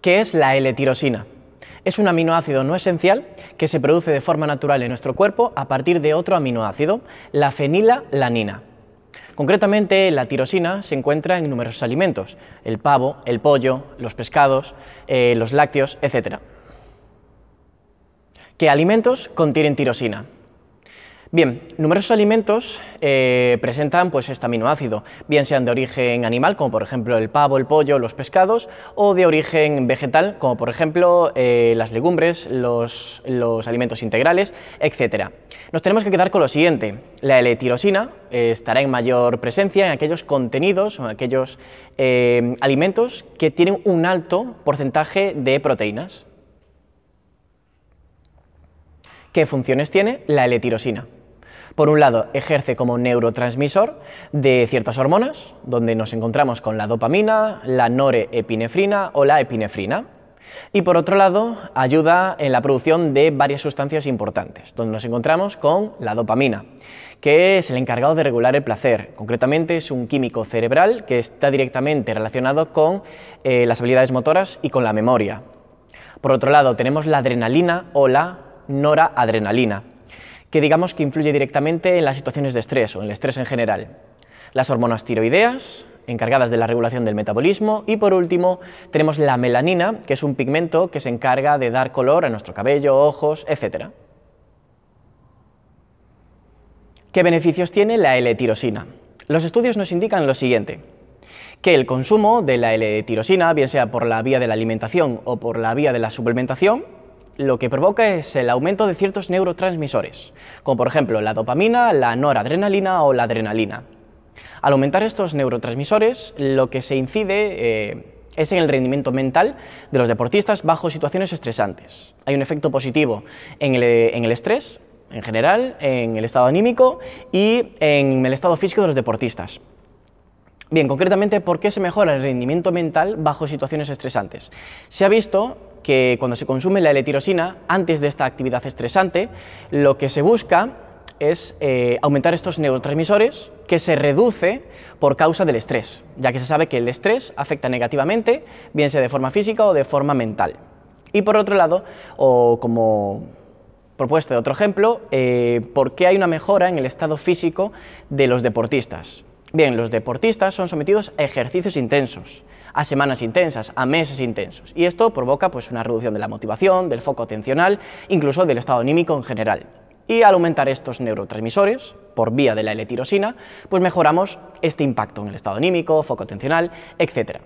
¿Qué es la L-tirosina? Es un aminoácido no esencial que se produce de forma natural en nuestro cuerpo a partir de otro aminoácido, la fenilalanina. Concretamente, la tirosina se encuentra en numerosos alimentos, el pavo, el pollo, los pescados, eh, los lácteos, etc. ¿Qué alimentos contienen tirosina? Bien, numerosos alimentos eh, presentan pues, este aminoácido, bien sean de origen animal, como por ejemplo el pavo, el pollo, los pescados, o de origen vegetal, como por ejemplo eh, las legumbres, los, alimentos integrales, etc. Nos tenemos que quedar con lo siguiente, la L-tirosina eh, estará en mayor presencia en aquellos contenidos o en aquellos alimentos que tienen un alto porcentaje de proteínas. ¿Qué funciones tiene la L-tirosina? Por un lado, ejerce como neurotransmisor de ciertas hormonas, donde nos encontramos con la dopamina, la norepinefrina o la epinefrina. Y por otro lado, ayuda en la producción de varias sustancias importantes, donde nos encontramos con la dopamina, que es el encargado de regular el placer. Concretamente es un químico cerebral que está directamente relacionado con eh, las habilidades motoras y con la memoria. Por otro lado, tenemos la adrenalina o la noradrenalina, que digamos que influye directamente en las situaciones de estrés o en el estrés en general. Las hormonas tiroideas, encargadas de la regulación del metabolismo y por último tenemos la melanina, que es un pigmento que se encarga de dar color a nuestro cabello, ojos, etc. ¿Qué beneficios tiene la L-tirosina? Los estudios nos indican lo siguiente que el consumo de la L-tirosina, bien sea por la vía de la alimentación o por la vía de la suplementación, lo que provoca es el aumento de ciertos neurotransmisores, como por ejemplo la dopamina, la noradrenalina o la adrenalina. Al aumentar estos neurotransmisores, lo que se incide eh, es en el rendimiento mental de los deportistas bajo situaciones estresantes. Hay un efecto positivo en el, en el estrés, en general, en el estado anímico y en el estado físico de los deportistas. Bien, concretamente, ¿por qué se mejora el rendimiento mental bajo situaciones estresantes? Se ha visto que cuando se consume la L-tirosina, antes de esta actividad estresante, lo que se busca es eh, aumentar estos neurotransmisores que se reduce por causa del estrés, ya que se sabe que el estrés afecta negativamente, bien sea de forma física o de forma mental. Y por otro lado, o como propuesta de otro ejemplo, eh, ¿por qué hay una mejora en el estado físico de los deportistas? Bien, los deportistas son sometidos a ejercicios intensos, a semanas intensas, a meses intensos. Y esto provoca pues, una reducción de la motivación, del foco atencional, incluso del estado anímico en general. Y al aumentar estos neurotransmisores por vía de la L-tirosina, pues mejoramos este impacto en el estado anímico, foco atencional, etc.